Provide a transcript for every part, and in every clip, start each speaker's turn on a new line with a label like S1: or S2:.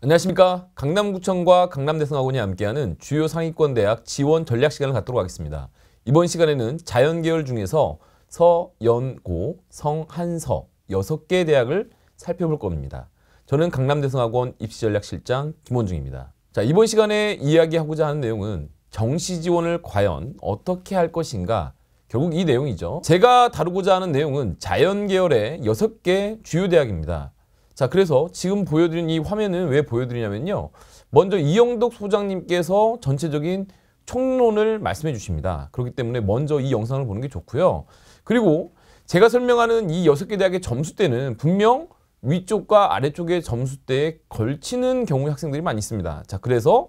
S1: 안녕하십니까 강남구청과 강남대성학원이 함께하는 주요 상위권 대학 지원 전략 시간을 갖도록 하겠습니다. 이번 시간에는 자연계열 중에서 서, 연, 고, 성, 한, 서 여섯 개 대학을 살펴볼 겁니다. 저는 강남대성학원 입시전략실장 김원중입니다. 자 이번 시간에 이야기하고자 하는 내용은 정시 지원을 과연 어떻게 할 것인가 결국 이 내용이죠. 제가 다루고자 하는 내용은 자연계열의 여섯 개 주요 대학입니다. 자, 그래서 지금 보여드린 이 화면은 왜 보여드리냐면요. 먼저 이영덕 소장님께서 전체적인 총론을 말씀해 주십니다. 그렇기 때문에 먼저 이 영상을 보는 게 좋고요. 그리고 제가 설명하는 이 여섯 개 대학의 점수대는 분명 위쪽과 아래쪽의 점수대에 걸치는 경우 학생들이 많이 있습니다. 자, 그래서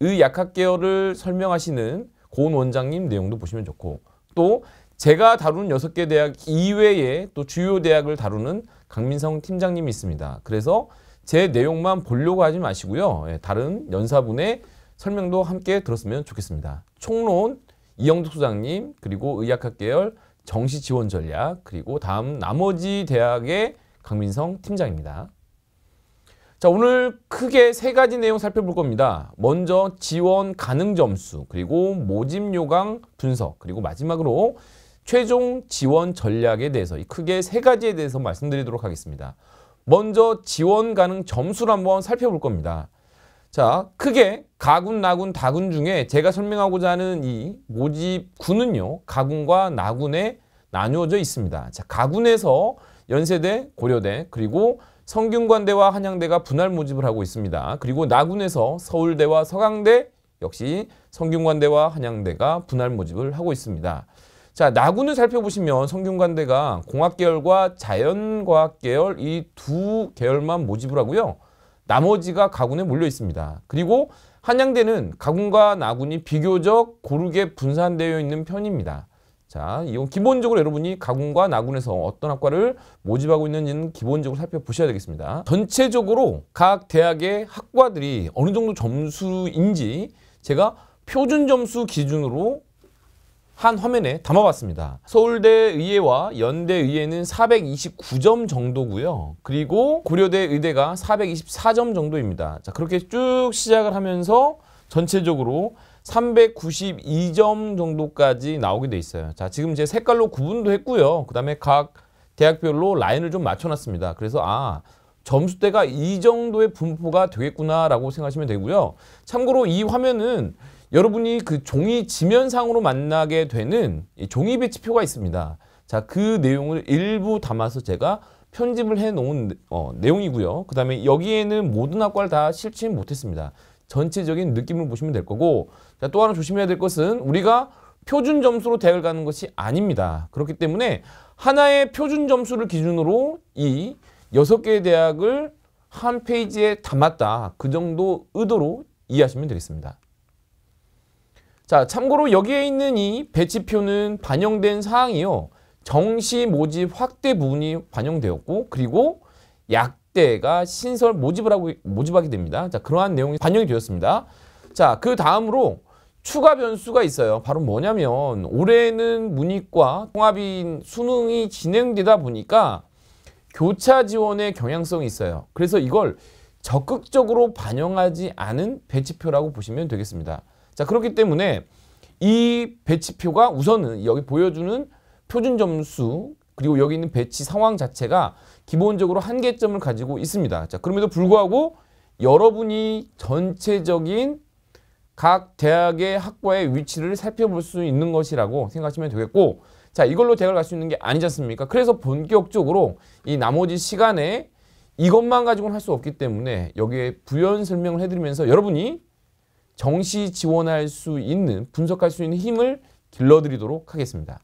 S1: 의약학 계열을 설명하시는 고은 원장님 내용도 보시면 좋고 또 제가 다루는 여섯 개 대학 이외에 또 주요 대학을 다루는 강민성 팀장님이 있습니다. 그래서 제 내용만 보려고 하지 마시고요. 예, 다른 연사분의 설명도 함께 들었으면 좋겠습니다. 총론 이영덕 소장님 그리고 의학학 계열 정시 지원 전략 그리고 다음 나머지 대학의 강민성 팀장입니다. 자 오늘 크게 세 가지 내용 살펴볼 겁니다. 먼저 지원 가능 점수 그리고 모집 요강 분석 그리고 마지막으로 최종 지원 전략에 대해서 크게 세 가지에 대해서 말씀드리도록 하겠습니다. 먼저 지원 가능 점수를 한번 살펴볼 겁니다. 자, 크게 가군, 나군, 다군 중에 제가 설명하고자 하는 이 모집군은요. 가군과 나군에 나누어져 있습니다. 자, 가군에서 연세대, 고려대, 그리고 성균관대와 한양대가 분할 모집을 하고 있습니다. 그리고 나군에서 서울대와 서강대, 역시 성균관대와 한양대가 분할 모집을 하고 있습니다. 자, 나군을 살펴보시면 성균관대가 공학계열과 자연과학계열 이 두 계열만 모집을 하고요. 나머지가 가군에 몰려 있습니다. 그리고 한양대는 가군과 나군이 비교적 고르게 분산되어 있는 편입니다. 자, 이건 기본적으로 여러분이 가군과 나군에서 어떤 학과를 모집하고 있는지는 기본적으로 살펴보셔야 되겠습니다. 전체적으로 각 대학의 학과들이 어느 정도 점수인지 제가 표준 점수 기준으로 한 화면에 담아봤습니다. 서울대의회와 연대의회는 429점 정도고요. 그리고 고려대 의대가 424점 정도입니다. 자 그렇게 쭉 시작을 하면서 전체적으로 392점 정도까지 나오게 돼 있어요. 자 지금 제 색깔로 구분도 했고요. 그 다음에 각 대학별로 라인을 좀 맞춰놨습니다. 그래서 아 점수대가 이 정도의 분포가 되겠구나라고 생각하시면 되고요. 참고로 이 화면은 여러분이 그 종이 지면상으로 만나게 되는 이 종이 배치표가 있습니다. 자, 그 내용을 일부 담아서 제가 편집을 해 놓은 어, 내용이고요. 그 다음에 여기에는 모든 학과를 다실추 못했습니다. 전체적인 느낌을 보시면 될 거고 자, 또 하나 조심해야 될 것은 우리가 표준 점수로 대학을 가는 것이 아닙니다. 그렇기 때문에 하나의 표준 점수를 기준으로 이 여섯 개의 대학을 한 페이지에 담았다. 그 정도 의도로 이해하시면 되겠습니다. 자, 참고로 여기에 있는 이 배치표는 반영된 사항이요. 정시 모집 확대 부분이 반영되었고 그리고 약대가 신설 모집을 하고 모집하게 됩니다. 자, 그러한 내용이 반영이 되었습니다. 자, 그 다음으로 추가 변수가 있어요. 바로 뭐냐면 올해는 문이과 통합인 수능이 진행되다 보니까 교차 지원의 경향성이 있어요. 그래서 이걸 적극적으로 반영하지 않은 배치표라고 보시면 되겠습니다. 자 그렇기 때문에 이 배치표가 우선은 여기 보여주는 표준 점수 그리고 여기 있는 배치 상황 자체가 기본적으로 한계점을 가지고 있습니다. 자 그럼에도 불구하고 여러분이 전체적인 각 대학의 학과의 위치를 살펴볼 수 있는 것이라고 생각하시면 되겠고 자 이걸로 대학을 갈 수 있는 게 아니지 않습니까? 그래서 본격적으로 이 나머지 시간에 이것만 가지고는 할 수 없기 때문에 여기에 부연 설명을 해드리면서 여러분이 정시 지원할 수 있는 분석할 수 있는 힘을 길러드리도록 하겠습니다.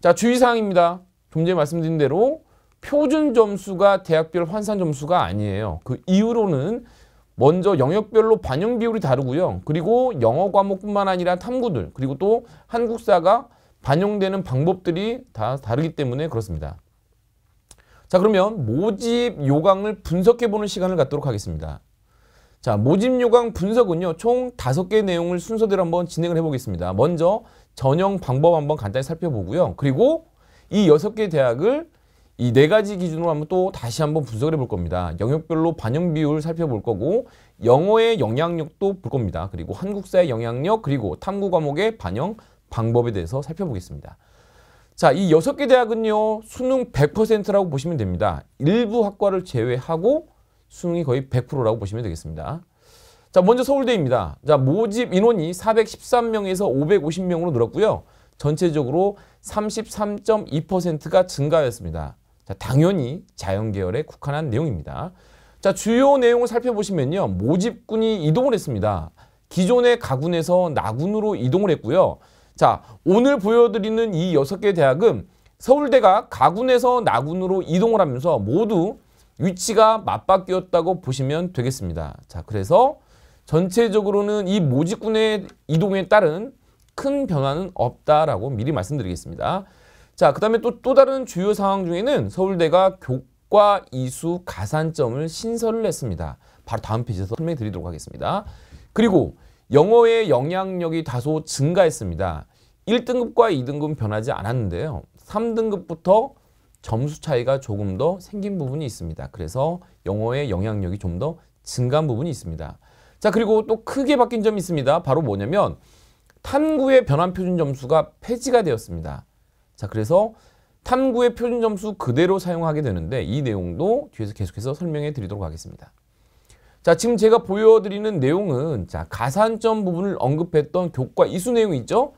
S1: 자 주의사항입니다. 좀 전에 말씀드린 대로 표준 점수가 대학별 환산 점수가 아니에요. 그이후로는 먼저 영역별로 반영 비율이 다르고요. 그리고 영어 과목뿐만 아니라 탐구들 그리고 또 한국사가 반영되는 방법들이 다 다르기 때문에 그렇습니다. 자 그러면 모집 요강을 분석해보는 시간을 갖도록 하겠습니다. 자 모집 요강 분석은요. 총 다섯 개 내용을 순서대로 한번 진행을 해보겠습니다. 먼저 전형 방법 한번 간단히 살펴보고요. 그리고 이 여섯 개 대학을 이 네 가지 기준으로 한번 또 다시 한번 분석을 해 볼 겁니다. 영역별로 반영 비율 살펴볼 거고 영어의 영향력도 볼 겁니다. 그리고 한국사의 영향력 그리고 탐구 과목의 반영 방법에 대해서 살펴보겠습니다. 자, 이 여섯 개 대학은요, 수능 100%라고 보시면 됩니다. 일부 학과를 제외하고 수능이 거의 100%라고 보시면 되겠습니다. 자, 먼저 서울대입니다. 자, 모집 인원이 413명에서 550명으로 늘었고요. 전체적으로 33.2%가 증가하였습니다. 자, 당연히 자연계열에 국한한 내용입니다. 자, 주요 내용을 살펴보시면요. 모집군이 이동을 했습니다. 기존의 가군에서 나군으로 이동을 했고요. 자, 오늘 보여드리는 이 여섯 개 대학은 서울대가 가군에서 나군으로 이동을 하면서 모두 위치가 맞바뀌었다고 보시면 되겠습니다. 자, 그래서 전체적으로는 이 모집군의 이동에 따른 큰 변화는 없다라고 미리 말씀드리겠습니다. 자, 그 다음에 또, 또 다른 주요 상황 중에는 서울대가 교과 이수 가산점을 신설을 했습니다. 바로 다음 페이지에서 설명해 드리도록 하겠습니다. 그리고 영어의 영향력이 다소 증가했습니다. 1등급과 2등급은 변하지 않았는데요. 3등급부터 점수 차이가 조금 더 생긴 부분이 있습니다. 그래서 영어의 영향력이 좀 더 증가한 부분이 있습니다. 자 그리고 또 크게 바뀐 점이 있습니다. 바로 뭐냐면 탐구의 변환 표준 점수가 폐지가 되었습니다. 자 그래서 탐구의 표준 점수 그대로 사용하게 되는데 이 내용도 뒤에서 계속해서 설명해 드리도록 하겠습니다. 자, 지금 제가 보여드리는 내용은 자, 가산점 부분을 언급했던 교과 이수 내용 이 있죠?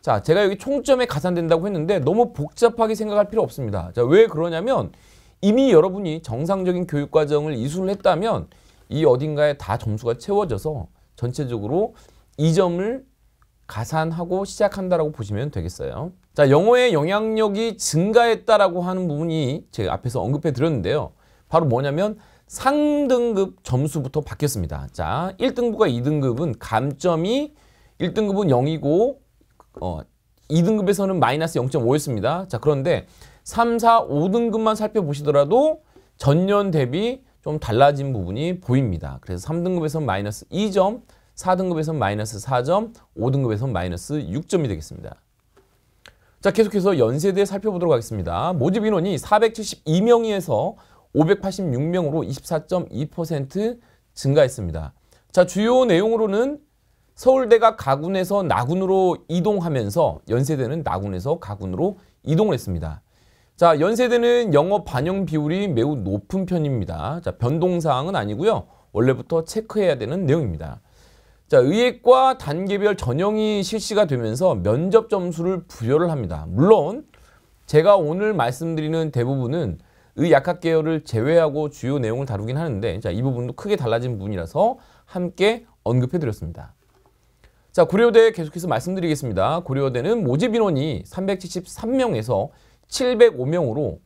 S1: 자, 제가 여기 총점에 가산된다고 했는데 너무 복잡하게 생각할 필요 없습니다. 자, 왜 그러냐면 이미 여러분이 정상적인 교육과정을 이수를 했다면 이 어딘가에 다 점수가 채워져서 전체적으로 이 점을 가산하고 시작한다라고 보시면 되겠어요. 자, 영어의 영향력이 증가했다라고 하는 부분이 제가 앞에서 언급해 드렸는데요. 바로 뭐냐면 상등급 점수부터 바뀌었습니다. 자, 1등급과 2등급은 감점이 1등급은 0이고 어, 2등급에서는 마이너스 0.5였습니다. 자, 그런데 3, 4, 5등급만 살펴보시더라도 전년 대비 좀 달라진 부분이 보입니다. 그래서 3등급에서는 마이너스 2점, 4등급에서는 마이너스 4점, 5등급에서는 마이너스 6점이 되겠습니다. 자, 계속해서 연세대 살펴보도록 하겠습니다. 모집 인원이 472명에서 이 586명으로 24.2% 증가했습니다. 자, 주요 내용으로는 서울대가 가군에서 나군으로 이동하면서 연세대는 나군에서 가군으로 이동을 했습니다. 자, 연세대는 영업 반영 비율이 매우 높은 편입니다. 자, 변동사항은 아니고요. 원래부터 체크해야 되는 내용입니다. 자, 의예과 단계별 전형이 실시가 되면서 면접 점수를 부여를 합니다. 물론 제가 오늘 말씀드리는 대부분은 약학 계열을 제외하고 주요 내용을 다루긴 하는데 자, 이 부분도 크게 달라진 부분이라서 함께 언급해드렸습니다. 자 고려대 계속해서 말씀드리겠습니다. 고려대는 모집 인원이 373명에서 705명으로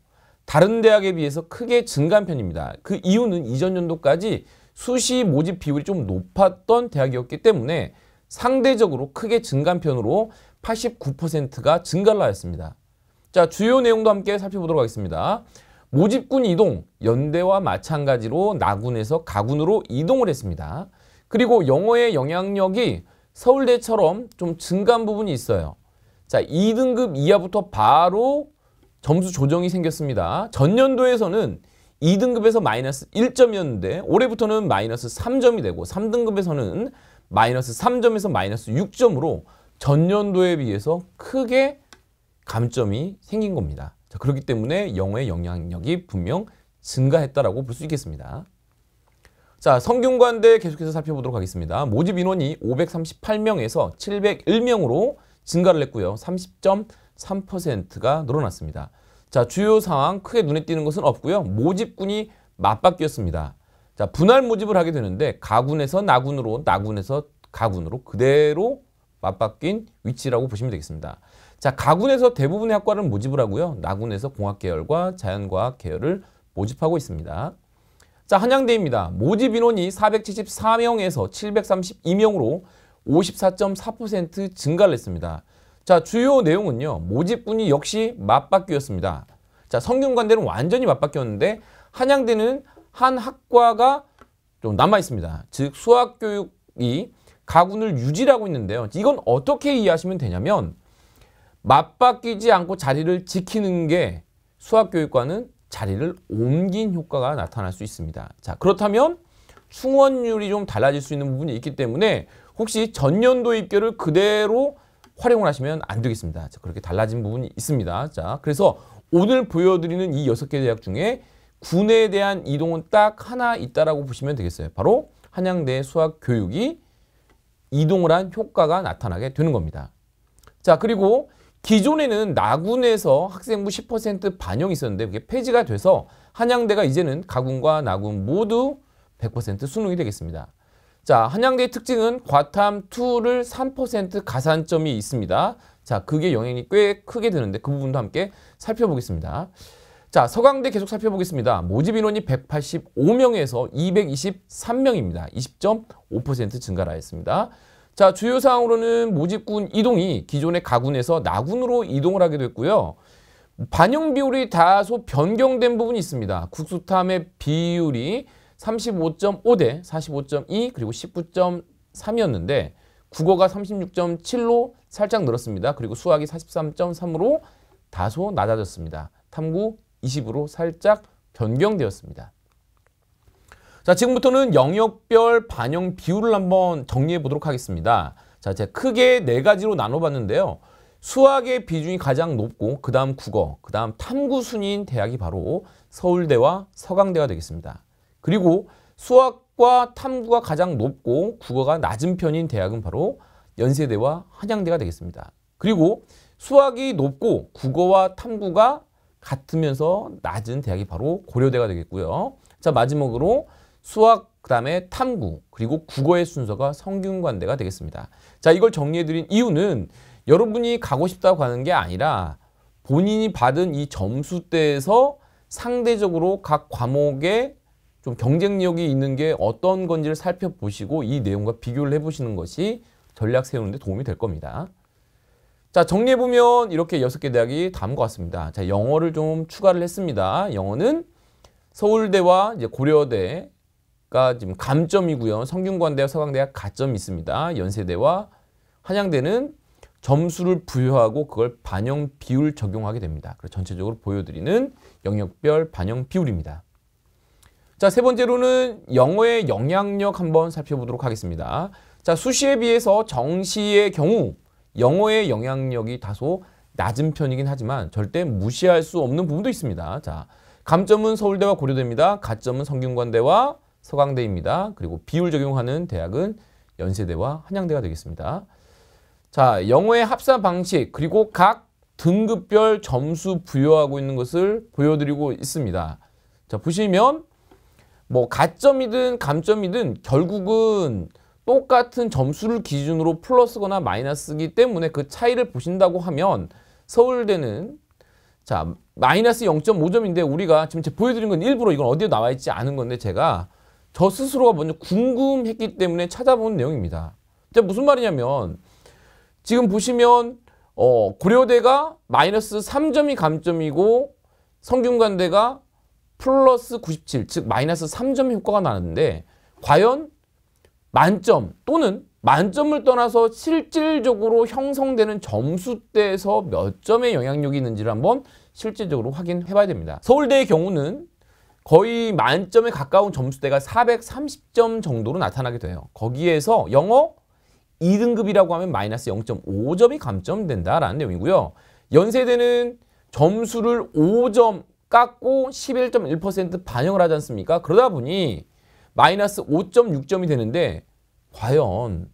S1: 다른 대학에 비해서 크게 증가한 편입니다. 그 이유는 이전 연도까지 수시 모집 비율이 좀 높았던 대학이었기 때문에 상대적으로 크게 증가한 편으로 89%가 증가를 하였습니다. 자 주요 내용도 함께 살펴보도록 하겠습니다. 모집군 이동, 연대와 마찬가지로 나군에서 가군으로 이동을 했습니다. 그리고 영어의 영향력이 서울대처럼 좀 증가한 부분이 있어요. 자, 2등급 이하부터 바로 점수 조정이 생겼습니다. 전년도에서는 2등급에서 마이너스 1점이었는데 올해부터는 마이너스 3점이 되고 3등급에서는 마이너스 3점에서 마이너스 6점으로 전년도에 비해서 크게 감점이 생긴 겁니다. 자, 그렇기 때문에 영어의 영향력이 분명 증가했다라고 볼 수 있겠습니다. 자, 성균관대 계속해서 살펴보도록 하겠습니다. 모집 인원이 538명에서 701명으로 증가를 했고요. 30.3%가 늘어났습니다. 자, 주요 상황 크게 눈에 띄는 것은 없고요. 모집군이 맞바뀌었습니다. 자, 분할 모집을 하게 되는데 가군에서 나군으로, 나군에서 가군으로 그대로 맞바뀐 위치라고 보시면 되겠습니다. 자, 가군에서 대부분의 학과를 모집을 하고요. 나군에서 공학 계열과 자연과학 계열을 모집하고 있습니다. 자, 한양대입니다. 모집 인원이 474명에서 732명으로 54.4% 증가를 했습니다. 자, 주요 내용은요. 모집군이 역시 맞바뀌었습니다. 자, 성균관대는 완전히 맞바뀌었는데 한양대는 한 학과가 좀 남아 있습니다. 즉 수학 교육이 가군을 유지하고 있는데요. 이건 어떻게 이해하시면 되냐면 맞바뀌지 않고 자리를 지키는 게 수학교육과는 자리를 옮긴 효과가 나타날 수 있습니다. 자 그렇다면 충원율이 좀 달라질 수 있는 부분이 있기 때문에 혹시 전년도 입결을 그대로 활용을 하시면 안 되겠습니다. 자, 그렇게 달라진 부분이 있습니다. 자 그래서 오늘 보여드리는 이 여섯 개 대학 중에 군에 대한 이동은 딱 하나 있다라고 보시면 되겠어요. 바로 한양대 수학 교육이 이동을 한 효과가 나타나게 되는 겁니다. 자 그리고 기존에는 나군에서 학생부 10% 반영이 있었는데 그게 폐지가 돼서 한양대가 이제는 가군과 나군 모두 100% 수능이 되겠습니다. 자, 한양대의 특징은 과탐 2를 3% 가산점이 있습니다. 자, 그게 영향이 꽤 크게 드는데 그 부분도 함께 살펴보겠습니다. 자, 서강대 계속 살펴보겠습니다. 모집 인원이 185명에서 223명입니다. 20.5% 증가를 하였습니다. 자, 주요 사항으로는 모집군 이동이 기존의 가군에서 나군으로 이동을 하게 됐고요. 반영 비율이 다소 변경된 부분이 있습니다. 국수탐의 비율이 35.5 대 45.2 그리고 19.3이었는데 국어가 36.7로 살짝 늘었습니다. 그리고 수학이 43.3으로 다소 낮아졌습니다. 탐구 20으로 살짝 변경되었습니다. 자, 지금부터는 영역별 반영 비율을 한번 정리해 보도록 하겠습니다. 자, 제가 크게 네 가지로 나눠봤는데요. 수학의 비중이 가장 높고 그 다음 국어, 그 다음 탐구 순위인 대학이 바로 서울대와 서강대가 되겠습니다. 그리고 수학과 탐구가 가장 높고 국어가 낮은 편인 대학은 바로 연세대와 한양대가 되겠습니다. 그리고 수학이 높고 국어와 탐구가 같으면서 낮은 대학이 바로 고려대가 되겠고요. 자 마지막으로 수학, 그다음에 탐구, 그리고 국어의 순서가 성균관대가 되겠습니다. 자, 이걸 정리해드린 이유는 여러분이 가고 싶다고 하는게 아니라 본인이 받은 이 점수대에서 상대적으로 각 과목에 좀 경쟁력이 있는 게 어떤 건지를 살펴보시고 이 내용과 비교를 해보시는 것이 전략 세우는 데 도움이 될 겁니다. 자 정리해보면 이렇게 여섯 개 대학이 다음과 같습니다. 자 영어를 좀 추가를 했습니다. 영어는 서울대와 이제 고려대, 가 지금 감점이고요. 성균관대와 서강대가 가점이 있습니다. 연세대와 한양대는 점수를 부여하고 그걸 반영 비율 적용하게 됩니다. 그래서 전체적으로 보여드리는 영역별 반영 비율입니다. 자, 세 번째로는 영어의 영향력 한번 살펴보도록 하겠습니다. 자, 수시에 비해서 정시의 경우 영어의 영향력이 다소 낮은 편이긴 하지만 절대 무시할 수 없는 부분도 있습니다. 자, 감점은 서울대와 고려대입니다. 가점은 성균관대와 서강대입니다. 그리고 비율 적용하는 대학은 연세대와 한양대가 되겠습니다. 자, 영어의 합산 방식 그리고 각 등급별 점수 부여하고 있는 것을 보여드리고 있습니다. 자, 보시면 뭐 가점이든 감점이든 결국은 똑같은 점수를 기준으로 플러스거나 마이너스기 때문에 그 차이를 보신다고 하면 서울대는 자 마이너스 0.5점인데 우리가 지금 보여드린 건 일부러 이건 어디에 나와 있지 않은 건데 제가 저 스스로가 먼저 궁금했기 때문에 찾아본 내용입니다. 무슨 말이냐면 지금 보시면 어, 고려대가 마이너스 3점이 감점이고 성균관대가 플러스 97, 즉 마이너스 3점 효과가 나는데 과연 만점 또는 만점을 떠나서 실질적으로 형성되는 점수대에서 몇 점의 영향력이 있는지를 한번 실질적으로 확인해 봐야 됩니다. 서울대의 경우는 거의 만점에 가까운 점수대가 430점 정도로 나타나게 돼요. 거기에서 영어 2등급이라고 하면 마이너스 0.5점이 감점된다라는 내용이고요. 연세대는 점수를 5점 깎고 11.1% 반영을 하지 않습니까? 그러다 보니 마이너스 5.6점이 되는데 과연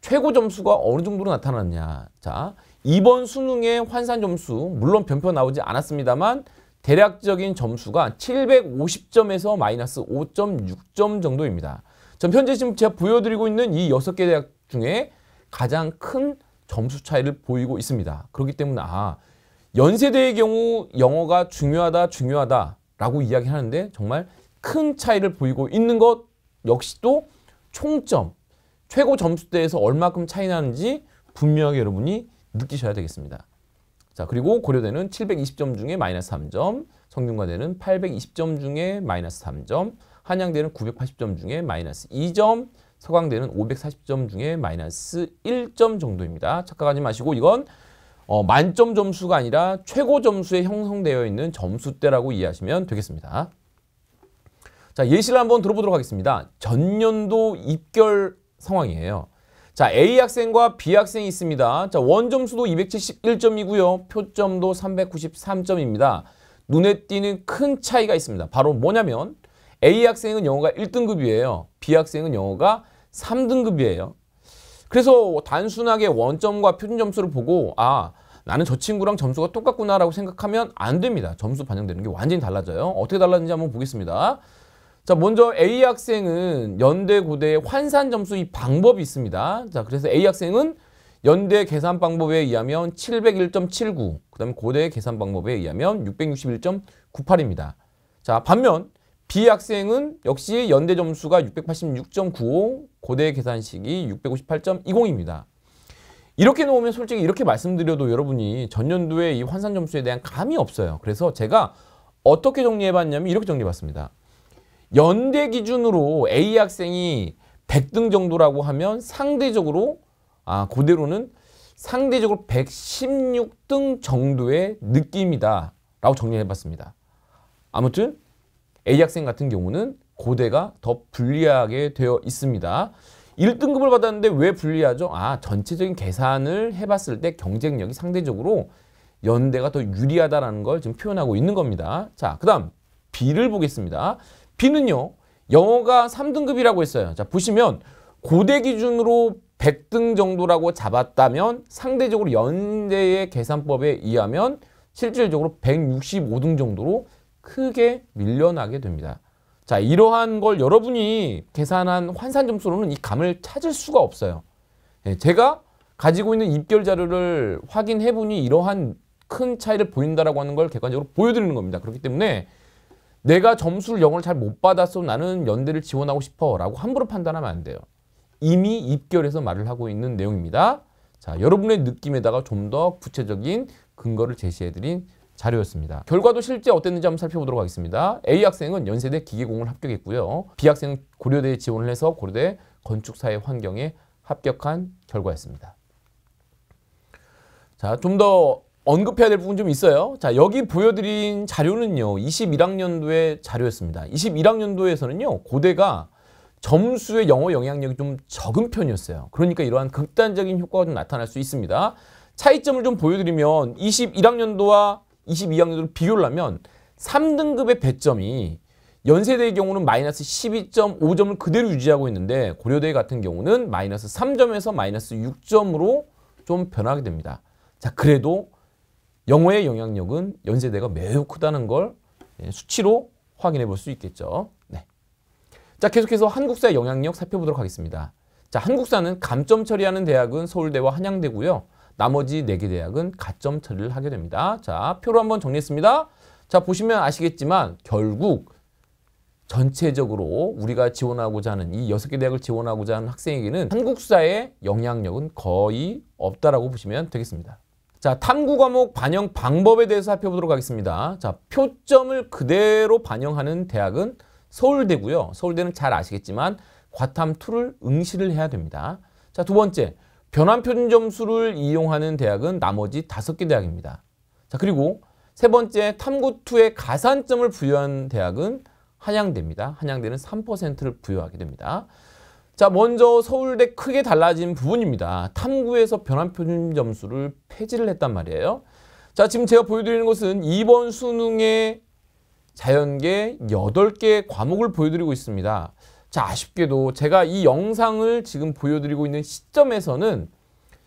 S1: 최고 점수가 어느 정도로 나타났냐. 자, 이번 수능의 환산 점수 물론 변표 나오지 않았습니다만 대략적인 점수가 750점에서 마이너스 5.6점 정도입니다. 전 현재 지금 제가 보여드리고 있는 이 6개 대학 중에 가장 큰 점수 차이를 보이고 있습니다. 그렇기 때문에 아 연세대의 경우 영어가 중요하다 중요하다라고 이야기하는데 정말 큰 차이를 보이고 있는 것 역시 또 총점 최고 점수대에서 얼마큼 차이 나는지 분명하게 여러분이 느끼셔야 되겠습니다. 자 그리고 고려대는 720점 중에 마이너스 3점, 성균관대는 820점 중에 마이너스 3점, 한양대는 980점 중에 마이너스 2점, 서강대는 540점 중에 마이너스 1점 정도입니다. 착각하지 마시고 이건 어, 만점 점수가 아니라 최고 점수에 형성되어 있는 점수대라고 이해하시면 되겠습니다. 자 예시를 한번 들어보도록 하겠습니다. 전년도 입결 상황이에요. 자, A 학생과 B 학생이 있습니다. 자, 원점수도 271점이고요. 표점도 393점입니다. 눈에 띄는 큰 차이가 있습니다. 바로 뭐냐면 A 학생은 영어가 1등급이에요. B 학생은 영어가 3등급이에요. 그래서 단순하게 원점과 표준 점수를 보고 아, 나는 저 친구랑 점수가 똑같구나라고 생각하면 안 됩니다. 점수 반영되는 게 완전히 달라져요. 어떻게 달라는지 한번 보겠습니다. 자, 먼저 A 학생은 연대 고대의 환산 점수 이 방법이 있습니다. 자, 그래서 A 학생은 연대 계산 방법에 의하면 701.79, 그다음에 고대 계산 방법에 의하면 661.98입니다. 자, 반면 B 학생은 역시 연대 점수가 686.95, 고대 계산식이 658.20입니다. 이렇게 놓으면 솔직히 이렇게 말씀드려도 여러분이 전년도에 이 환산 점수에 대한 감이 없어요. 그래서 제가 어떻게 정리해봤냐면 이렇게 정리해봤습니다. 연대 기준으로 A 학생이 100등 정도라고 하면 상대적으로 아 고대로는 상대적으로 116등 정도의 느낌이다 라고 정리해봤습니다. 아무튼 A 학생 같은 경우는 고대가 더 불리하게 되어 있습니다. 1등급을 받았는데 왜 불리하죠? 아 전체적인 계산을 해봤을 때 경쟁력이 상대적으로 연대가 더 유리하다라는 걸 지금 표현하고 있는 겁니다. 자, 그 다음 B를 보겠습니다. B는요. 영어가 3등급이라고 했어요. 자 보시면 고대 기준으로 100등 정도라고 잡았다면 상대적으로 연대의 계산법에 의하면 실질적으로 165등 정도로 크게 밀려나게 됩니다. 자 이러한 걸 여러분이 계산한 환산 점수로는 이 감을 찾을 수가 없어요. 예, 제가 가지고 있는 입결 자료를 확인해 보니 이러한 큰 차이를 보인다라고 하는 걸 객관적으로 보여드리는 겁니다. 그렇기 때문에 내가 점수를 영어를 잘 못받아서 나는 연대를 지원하고 싶어 라고 함부로 판단하면 안 돼요. 이미 입결에서 말을 하고 있는 내용입니다. 자, 여러분의 느낌에다가 좀 더 구체적인 근거를 제시해드린 자료였습니다. 결과도 실제 어땠는지 한번 살펴보도록 하겠습니다. A 학생은 연세대 기계공을 합격했고요. B 학생은 고려대에 지원을 해서 고려대 건축사회 환경에 합격한 결과였습니다. 자, 좀더 언급해야 될 부분 좀 있어요. 자, 여기 보여드린 자료는요. 21학년도의 자료였습니다. 21학년도에서는요. 고대가 점수의 영어 영향력이 좀 적은 편이었어요. 그러니까 이러한 극단적인 효과가 좀 나타날 수 있습니다. 차이점을 좀 보여드리면 21학년도와 22학년도를 비교를 하면 3등급의 배점이 연세대의 경우는 마이너스 12.5점을 그대로 유지하고 있는데 고려대 같은 경우는 마이너스 3점에서 마이너스 6점으로 좀 변하게 됩니다. 자 그래도 영어의 영향력은 연세대가 매우 크다는 걸 예, 수치로 확인해 볼 수 있겠죠. 네. 자, 계속해서 한국사의 영향력 살펴보도록 하겠습니다. 자, 한국사는 감점 처리하는 대학은 서울대와 한양대고요. 나머지 네 개 대학은 가점 처리를 하게 됩니다. 자, 표로 한번 정리했습니다. 자, 보시면 아시겠지만 결국 전체적으로 우리가 지원하고자 하는 이 여섯 개 대학을 지원하고자 하는 학생에게는 한국사의 영향력은 거의 없다라고 보시면 되겠습니다. 자, 탐구 과목 반영 방법에 대해서 살펴보도록 하겠습니다. 자, 표점을 그대로 반영하는 대학은 서울대고요. 서울대는 잘 아시겠지만 과탐2를 응시를 해야 됩니다. 자, 두 번째, 변환표준 점수를 이용하는 대학은 나머지 다섯 개 대학입니다. 자, 그리고 세 번째, 탐구2에 가산점을 부여한 대학은 한양대입니다. 한양대는 3%를 부여하게 됩니다. 자, 먼저 서울대 크게 달라진 부분입니다. 탐구에서 변환표준 점수를 폐지를 했단 말이에요. 자, 지금 제가 보여드리는 것은 이번 수능의 자연계 8개 과목을 보여드리고 있습니다. 자, 아쉽게도 제가 이 영상을 지금 보여드리고 있는 시점에서는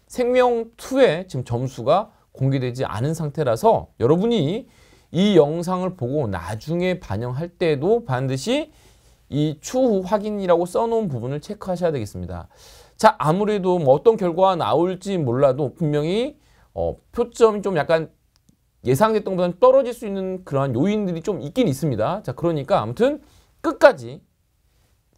S1: 생명2의 지금 점수가 공개되지 않은 상태라서 여러분이 이 영상을 보고 나중에 반영할 때도 반드시 이 추후 확인이라고 써놓은 부분을 체크하셔야 되겠습니다. 자 아무래도 뭐 어떤 결과가 나올지 몰라도 분명히 어, 표점이 좀 약간 예상됐던 것보다는 떨어질 수 있는 그러한 요인들이 좀 있긴 있습니다. 자 그러니까 아무튼 끝까지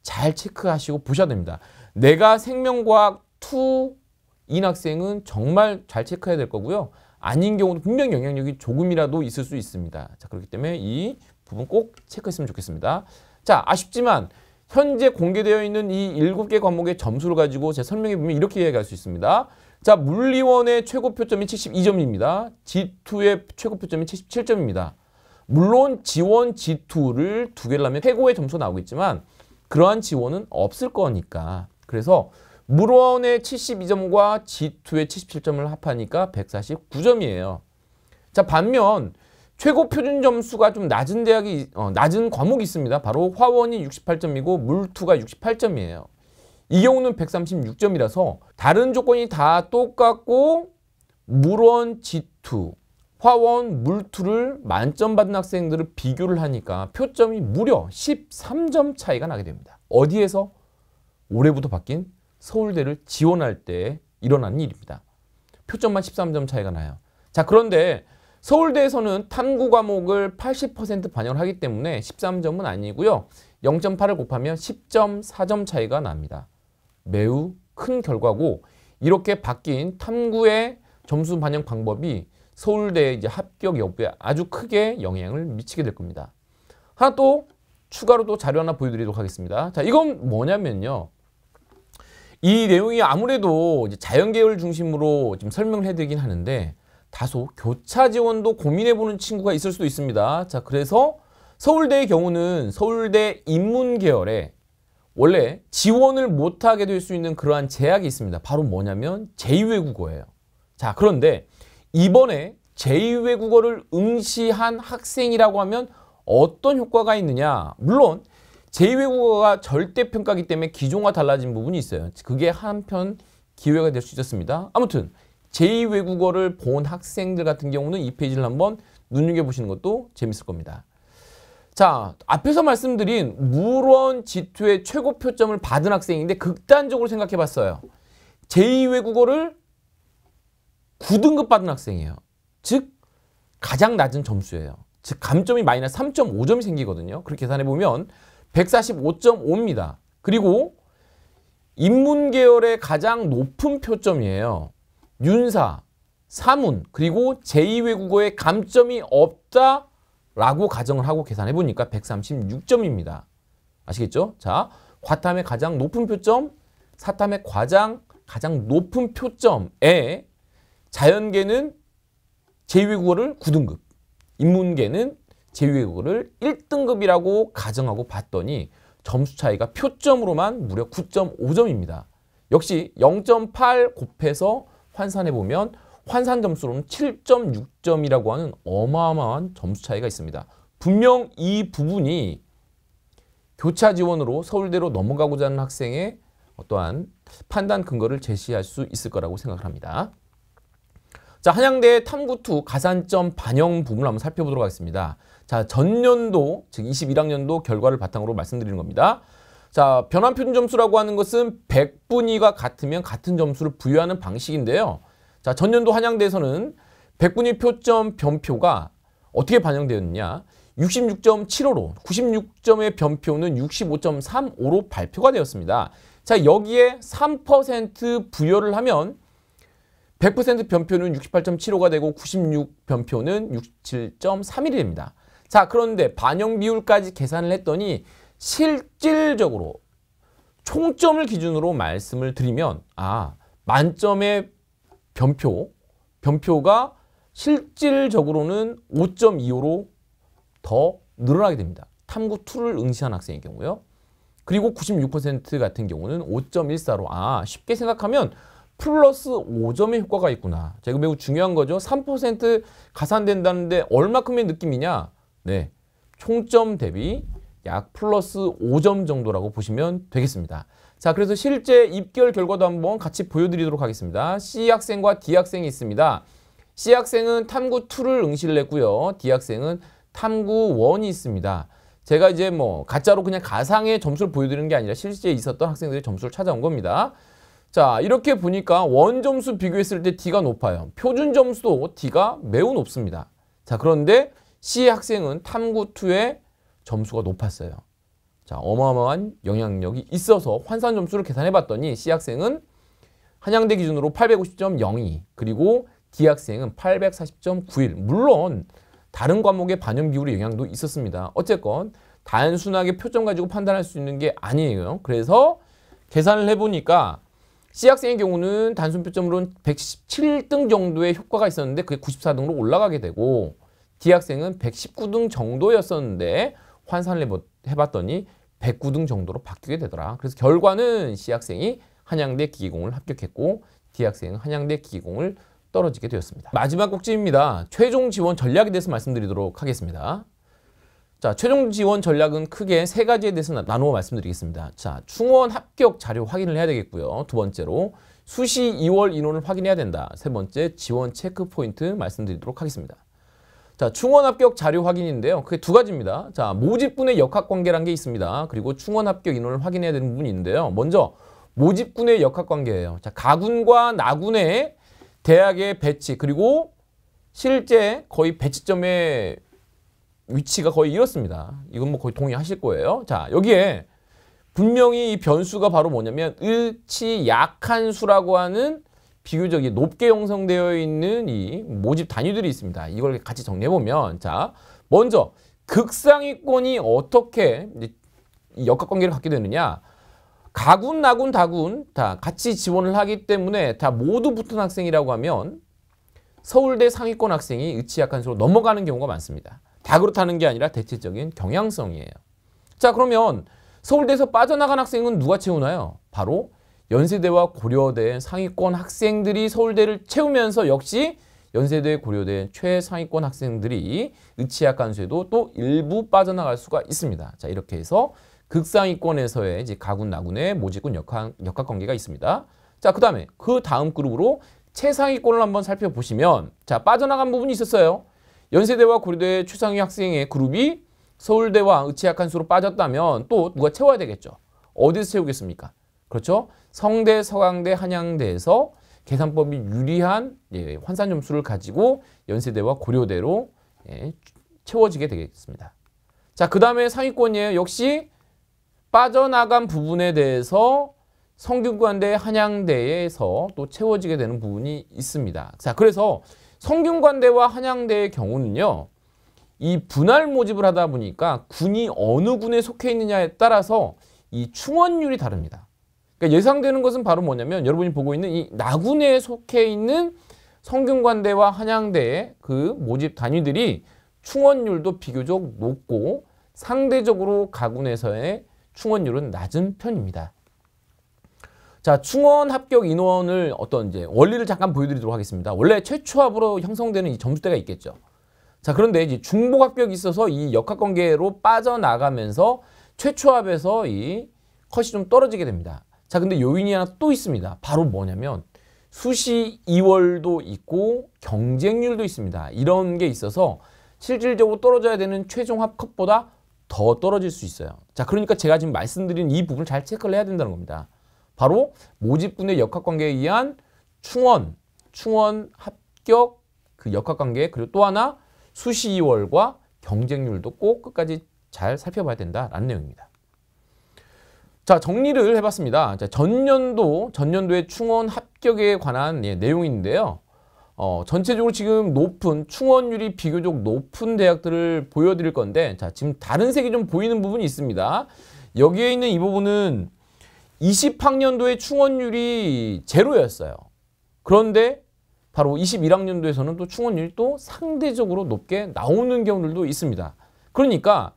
S1: 잘 체크하시고 보셔야 됩니다. 내가 생명과학 2인 학생은 정말 잘 체크해야 될 거고요. 아닌 경우도 분명 영향력이 조금이라도 있을 수 있습니다. 자 그렇기 때문에 이 부분 꼭 체크했으면 좋겠습니다. 자, 아쉽지만 현재 공개되어 있는 이 7개 과목의 점수를 가지고 제 설명해 보면 이렇게 이야기할 수 있습니다. 자, 물리원의 최고 표점이 72점입니다. G2의 최고 표점이 77점입니다. 물론 지원 G2를 두 개를 하면 최고의 점수 나오고 있지만 그러한 지원은 없을 거니까. 그래서 물원의 72점과 G2의 77점을 합하니까 149점이에요. 자, 반면 최고 표준 점수가 좀 낮은 대학이 어, 낮은 과목이 있습니다. 바로 화원이 68점이고 물투가 68점이에요. 이 경우는 136점이라서 다른 조건이 다 똑같고 물원 지투 화원 물투를 만점 받은 학생들을 비교를 하니까 표점이 무려 13점 차이가 나게 됩니다. 어디에서 올해부터 바뀐 서울대를 지원할 때 일어난 일입니다. 표점만 13점 차이가 나요. 자 그런데 서울대에서는 탐구 과목을 80% 반영을 하기 때문에 13점은 아니고요. 0.8을 곱하면 10.4점 차이가 납니다. 매우 큰 결과고 이렇게 바뀐 탐구의 점수 반영 방법이 서울대 이제 합격 여부에 아주 크게 영향을 미치게 될 겁니다. 하나 또 추가로 또 자료 하나 보여드리도록 하겠습니다. 자, 이건 뭐냐면요. 이 내용이 아무래도 자연계열 중심으로 지금 설명을 해드리긴 하는데 다소 교차 지원도 고민해보는 친구가 있을 수도 있습니다. 자, 그래서 서울대의 경우는 서울대 인문 계열에 원래 지원을 못하게 될 수 있는 그러한 제약이 있습니다. 바로 뭐냐면 제2외국어예요. 자, 그런데 이번에 제2외국어를 응시한 학생이라고 하면 어떤 효과가 있느냐? 물론 제2외국어가 절대평가기 때문에 기종과 달라진 부분이 있어요. 그게 한편 기회가 될 수 있었습니다. 아무튼 제2외국어를 본 학생들 같은 경우는 이 페이지를 한번 눈여겨보시는 것도 재밌을 겁니다. 자, 앞에서 말씀드린 물원 G2의 최고 표점을 받은 학생인데 극단적으로 생각해 봤어요. 제2외국어를 9등급 받은 학생이에요. 즉, 가장 낮은 점수예요. 즉, 감점이 마이너스 3.5점이 생기거든요. 그렇게 계산해 보면 145.5입니다. 그리고 인문계열의 가장 높은 표점이에요. 윤사, 사문, 그리고 제2외국어의 감점이 없다라고 가정을 하고 계산해 보니까 136점입니다. 아시겠죠? 자, 과탐의 가장 높은 표점, 사탐의 과장 가장 높은 표점에 자연계는 제2외국어를 9등급, 인문계는 제2외국어를 1등급이라고 가정하고 봤더니 점수 차이가 표점으로만 무려 9.5점입니다. 역시 0.8 곱해서 환산해 보면 환산 점수로는 7.6점이라고 하는 어마어마한 점수 차이가 있습니다. 분명 이 부분이 교차 지원으로 서울대로 넘어가고자 하는 학생의 어떠한 판단 근거를 제시할 수 있을 거라고 생각을 합니다. 자, 한양대 탐구2 가산점 반영 부분을 한번 살펴보도록 하겠습니다. 자, 전년도, 즉 21학년도 결과를 바탕으로 말씀드리는 겁니다. 자, 변환표준 점수라고 하는 것은 100분위가 같으면 같은 점수를 부여하는 방식인데요. 자, 전년도 한양대에서는 100분위 표점 변표가 어떻게 반영되었느냐. 66.75로 96점의 변표는 65.35로 발표가 되었습니다. 자, 여기에 3% 부여를 하면 100% 변표는 68.75가 되고 96 변표는 67.31이 됩니다. 자, 그런데 반영 비율까지 계산을 했더니 실질적으로 총점을 기준으로 말씀을 드리면 아 만점의 변표, 변표가 실질적으로는 5.25로 더 늘어나게 됩니다. 탐구 2를 응시한 학생의 경우요. 그리고 96% 같은 경우는 5.14로 아 쉽게 생각하면 플러스 5점의 효과가 있구나. 자, 이거 매우 중요한 거죠. 3% 가산된다는데 얼마큼의 느낌이냐? 네, 총점 대비 약 플러스 5점 정도라고 보시면 되겠습니다. 자, 그래서 실제 입결 결과도 한번 같이 보여드리도록 하겠습니다. C 학생과 D 학생이 있습니다. C 학생은 탐구 2를 응시를 했고요. D 학생은 탐구 1이 있습니다. 제가 이제 뭐 가짜로 그냥 가상의 점수를 보여드리는 게 아니라 실제 있었던 학생들의 점수를 찾아온 겁니다. 자 이렇게 보니까 원 점수 비교했을 때 D가 높아요. 표준 점수도 D가 매우 높습니다. 자 그런데 C 학생은 탐구2에 점수가 높았어요. 자, 어마어마한 영향력이 있어서 환산 점수를 계산해 봤더니 C 학생은 한양대 기준으로 850.02 그리고 D 학생은 840.91 물론 다른 과목의 반영 비율의 영향도 있었습니다. 어쨌건 단순하게 표점 가지고 판단할 수 있는 게 아니에요. 그래서 계산을 해보니까 C 학생의 경우는 단순 표점으로는 117등 정도의 효과가 있었는데 그게 94등으로 올라가게 되고 D 학생은 119등 정도였었는데 환산을 해봤더니 109등 정도로 바뀌게 되더라. 그래서 결과는 C 학생이 한양대 기기공을 합격했고 D 학생은 한양대 기기공을 떨어지게 되었습니다. 마지막 꼭지입니다. 최종 지원 전략에 대해서 말씀드리도록 하겠습니다. 자, 최종 지원 전략은 크게 세 가지에 대해서 나누어 말씀드리겠습니다. 자, 충원 합격 자료 확인을 해야 되겠고요. 두 번째로 수시 2월 인원을 확인해야 된다. 세 번째 지원 체크 포인트 말씀드리도록 하겠습니다. 자, 충원 합격 자료 확인인데요. 그게 두 가지입니다. 자, 모집군의 역학 관계란 게 있습니다. 그리고 충원 합격 인원을 확인해야 되는 부분이 있는데요. 먼저 모집군의 역학 관계예요. 자, 가군과 나군의 대학의 배치 그리고 실제 거의 배치점의 위치가 거의 이렇습니다. 이건 뭐 거의 동의하실 거예요. 자, 여기에 분명히 이 변수가 바로 뭐냐면 을치 약한 수라고 하는 비교적 높게 형성되어 있는 이 모집 단위들이 있습니다. 이걸 같이 정리해보면 자 먼저 극상위권이 어떻게 역학관계를 갖게 되느냐 가군, 나군, 다군 다 같이 지원을 하기 때문에 다 모두 붙은 학생이라고 하면 서울대 상위권 학생이 의치약한 수로 넘어가는 경우가 많습니다. 다 그렇다는 게 아니라 대체적인 경향성이에요. 자 그러면 서울대에서 빠져나간 학생은 누가 채우나요? 바로 연세대와 고려대 상위권 학생들이 서울대를 채우면서 역시 연세대 고려대 최상위권 학생들이 의치학 간수에도 또 일부 빠져나갈 수가 있습니다. 자 이렇게 해서 극상위권에서의 이제 가군 나군의 모집군 역학, 역학 관계가 있습니다. 자그 다음에 그 다음 그룹으로 최상위권을 한번 살펴보시면 자 빠져나간 부분이 있었어요. 연세대와 고려대 최상위 학생의 그룹이 서울대와 의치학 간수로 빠졌다면 또 누가 채워야 되겠죠. 어디서 채우겠습니까? 그렇죠? 성대, 서강대, 한양대에서 계산법이 유리한 예, 환산 점수를 가지고 연세대와 고려대로 예, 채워지게 되겠습니다. 자, 그 다음에 상위권이에요. 역시 빠져나간 부분에 대해서 성균관대, 한양대에서 또 채워지게 되는 부분이 있습니다. 자, 그래서 성균관대와 한양대의 경우는요. 이 분할 모집을 하다 보니까 군이 어느 군에 속해 있느냐에 따라서 이 충원율이 다릅니다. 그러니까 예상되는 것은 바로 뭐냐면 여러분이 보고 있는 이 나군에 속해 있는 성균관대와 한양대의 그 모집 단위들이 충원율도 비교적 높고 상대적으로 가군에서의 충원율은 낮은 편입니다. 자, 충원 합격 인원을 어떤 이제 원리를 잠깐 보여드리도록 하겠습니다. 원래 최초 합으로 형성되는 이 점수대가 있겠죠. 자, 그런데 이제 중복 합격이 있어서 이 역학 관계로 빠져나가면서 최초 합에서 이 컷이 좀 떨어지게 됩니다. 자, 근데 요인이 하나 또 있습니다. 바로 뭐냐면 수시 2월도 있고 경쟁률도 있습니다. 이런 게 있어서 실질적으로 떨어져야 되는 최종 합컷보다 더 떨어질 수 있어요. 자, 그러니까 제가 지금 말씀드린 이 부분을 잘 체크를 해야 된다는 겁니다. 바로 모집군의 역학관계에 의한 충원, 충원 합격 그 역학관계 그리고 또 하나 수시 2월과 경쟁률도 꼭 끝까지 잘 살펴봐야 된다라는 내용입니다. 자 정리를 해봤습니다. 자, 전년도 전년도의 충원 합격에 관한 예, 내용인데요. 어, 전체적으로 지금 높은 충원율이 비교적 높은 대학들을 보여드릴 건데 자 지금 다른 색이 좀 보이는 부분이 있습니다. 여기에 있는 이 부분은 20학년도의 충원율이 제로였어요. 그런데 바로 21학년도에서는 또 충원율이 또 상대적으로 높게 나오는 경우들도 있습니다. 그러니까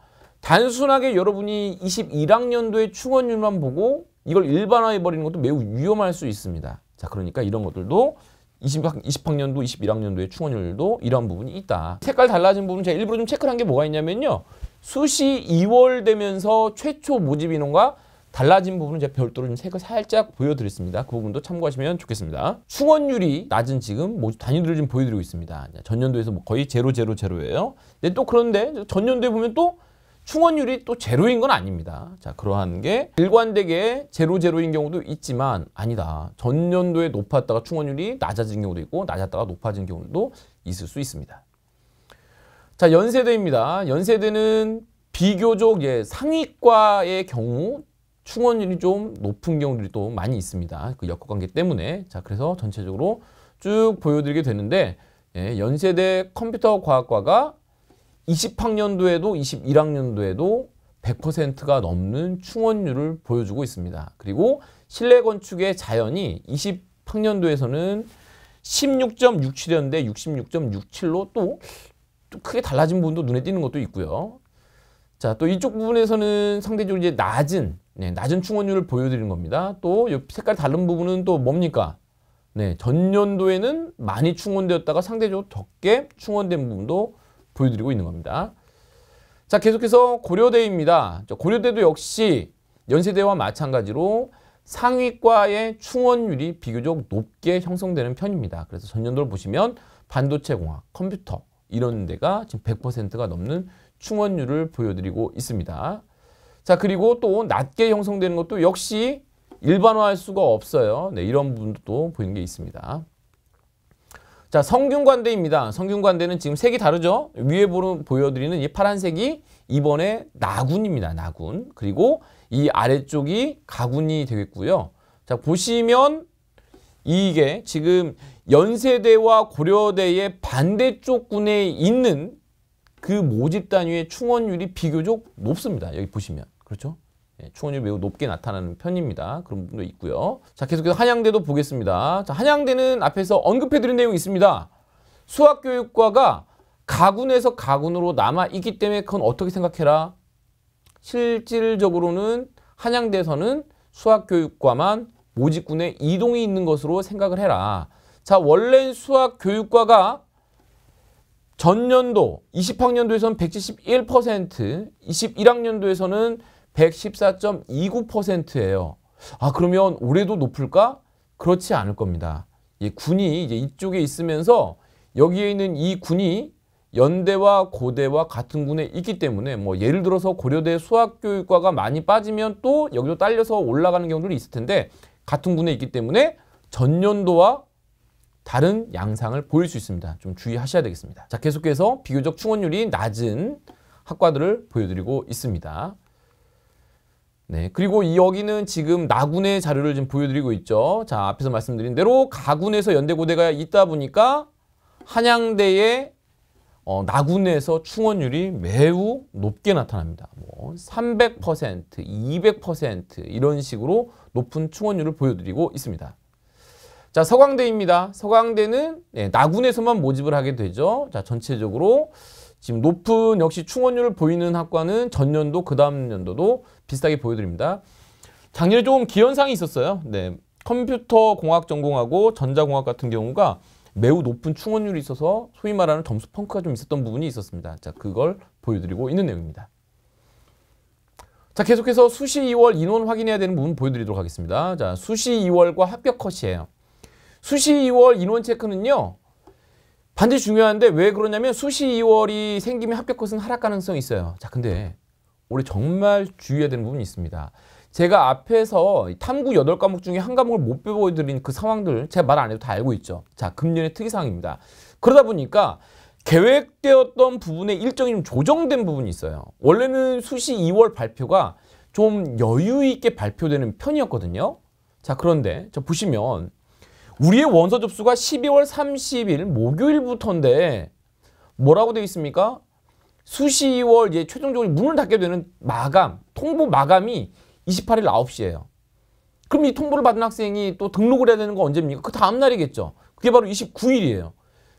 S1: 단순하게 여러분이 21학년도의 충원율만 보고 이걸 일반화해버리는 것도 매우 위험할 수 있습니다. 자, 그러니까 이런 것들도 20학, 년도 21학년도의 충원율도 이런 부분이 있다. 색깔 달라진 부분 제가 일부러 좀 체크를 한 게 뭐가 있냐면요. 수시 2월 되면서 최초 모집 인원과 달라진 부분은 제가 별도로 좀 색을 살짝 보여드렸습니다. 그 부분도 참고하시면 좋겠습니다. 충원율이 낮은 지금 모집 단위들을 좀 보여드리고 있습니다. 전년도에서 뭐 거의 제로 제로 제로예요. 또 그런데 전년도에 보면 또 충원율이 또 제로인 건 아닙니다. 자, 그러한 게 일관되게 제로 제로인 경우도 있지만 아니다. 전년도에 높았다가 충원율이 낮아진 경우도 있고 낮았다가 높아진 경우도 있을 수 있습니다. 자, 연세대입니다. 연세대는 비교적 예, 상위과의 경우 충원율이 좀 높은 경우들이 또 많이 있습니다. 그 역학관계 때문에. 자, 그래서 전체적으로 쭉 보여드리게 되는데 예, 연세대 컴퓨터과학과가 20학년도에도 21학년도에도 100%가 넘는 충원율을 보여주고 있습니다. 그리고 실내 건축의 자연이 20학년도에서는 16.67이었는데 66.67로 또, 크게 달라진 부분도 눈에 띄는 것도 있고요. 자, 또 이쪽 부분에서는 상대적으로 이제 낮은, 네, 낮은 충원율을 보여드리는 겁니다. 또 색깔 다른 부분은 또 뭡니까? 네, 전년도에는 많이 충원되었다가 상대적으로 적게 충원된 부분도 보여드리고 있는 겁니다. 자, 계속해서 고려대입니다. 고려대도 역시 연세대와 마찬가지로 상위과의 충원율이 비교적 높게 형성되는 편입니다. 그래서 전년도를 보시면 반도체공학, 컴퓨터 이런 데가 지금 100%가 넘는 충원율을 보여드리고 있습니다. 자 그리고 또 낮게 형성되는 것도 역시 일반화할 수가 없어요. 네, 이런 부분도 보이는 게 있습니다. 자, 성균관대입니다. 성균관대는 지금 색이 다르죠? 위에 보여드리는이 파란색이 이번에 나군입니다. 나군. 그리고 이 아래쪽이 가군이 되겠고요. 자, 보시면 이게 지금 연세대와 고려대의 반대쪽 군에 있는 그 모집 단위의 충원율이 비교적 높습니다. 여기 보시면. 그렇죠? 충원율이 예, 매우 높게 나타나는 편입니다. 그런 부분도 있고요. 자, 계속해서 한양대도 보겠습니다. 자, 한양대는 앞에서 언급해드린 내용이 있습니다. 수학교육과가 가군에서 가군으로 남아있기 때문에 그건 어떻게 생각해라? 실질적으로는 한양대에서는 수학교육과만 모집군에 이동이 있는 것으로 생각을 해라. 자, 원래 수학교육과가 전년도 20학년도에서는 171%, 21학년도에서는 114.29%예요. 아 그러면 올해도 높을까? 그렇지 않을 겁니다. 이 군이 이제 이쪽에 있으면서 여기에 있는 이 군이 연대와 고대와 같은 군에 있기 때문에 뭐 예를 들어서 고려대 수학교육과가 많이 빠지면 또 여기도 딸려서 올라가는 경우들이 있을 텐데 같은 군에 있기 때문에 전년도와 다른 양상을 보일 수 있습니다. 좀 주의하셔야 되겠습니다. 자 계속해서 비교적 충원율이 낮은 학과들을 보여드리고 있습니다. 네, 그리고 여기는 지금 나군의 자료를 지금 보여드리고 있죠. 자, 앞에서 말씀드린 대로 가군에서 연대고대가 있다 보니까 한양대의 어, 나군에서 충원율이 매우 높게 나타납니다. 뭐 300%, 200% 이런 식으로 높은 충원율을 보여드리고 있습니다. 자, 서강대입니다. 서강대는 네, 나군에서만 모집을 하게 되죠. 자, 전체적으로 지금 높은 역시 충원율을 보이는 학과는 전년도 그 다음 연도도 비슷하게 보여드립니다. 작년에 좀 기현상이 있었어요. 네, 컴퓨터 공학 전공하고 전자공학 같은 경우가 매우 높은 충원율이 있어서 소위 말하는 점수 펑크가 좀 있었던 부분이 있었습니다. 자, 그걸 보여드리고 있는 내용입니다. 자, 계속해서 수시 2월 인원 확인해야 되는 부분 보여드리도록 하겠습니다. 자, 수시 2월과 합격 컷이에요. 수시 2월 인원 체크는요. 반드시 중요한데 왜 그러냐면 수시 2월이 생기면 합격 것은 하락 가능성이 있어요. 자, 근데 올해 정말 주의해야 되는 부분이 있습니다. 제가 앞에서 탐구 8 과목 중에 한 과목을 못 배워드린 그 상황들 제가 말 안 해도 다 알고 있죠. 자, 금년의 특이사항입니다. 그러다 보니까 계획되었던 부분의 일정이 좀 조정된 부분이 있어요. 원래는 수시 2월 발표가 좀 여유 있게 발표되는 편이었거든요. 자, 그런데 저 보시면 우리의 원서 접수가 12월 30일 목요일부터인데 뭐라고 되어 있습니까? 수시월 이제 최종적으로 문을 닫게 되는 마감, 통보 마감이 28일 9시예요. 그럼 이 통보를 받은 학생이 또 등록을 해야 되는 건 언제입니까? 그 다음 날이겠죠. 그게 바로 29일이에요.